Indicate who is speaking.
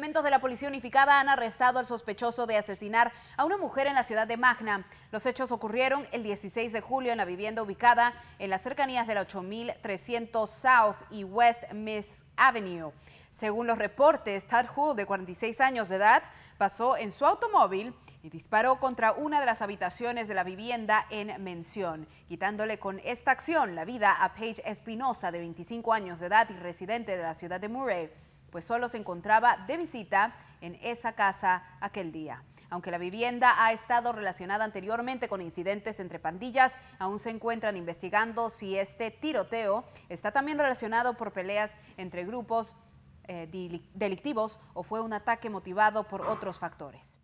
Speaker 1: Elementos de la Policía Unificada han arrestado al sospechoso de asesinar a una mujer en la ciudad de Magna. Los hechos ocurrieron el 16 de julio en la vivienda ubicada en las cercanías de la 8300 South y West Miss Avenue. Según los reportes, Tad de 46 años de edad, pasó en su automóvil y disparó contra una de las habitaciones de la vivienda en mención, quitándole con esta acción la vida a Paige Espinosa, de 25 años de edad y residente de la ciudad de Murray pues solo se encontraba de visita en esa casa aquel día. Aunque la vivienda ha estado relacionada anteriormente con incidentes entre pandillas, aún se encuentran investigando si este tiroteo está también relacionado por peleas entre grupos eh, delictivos o fue un ataque motivado por otros factores.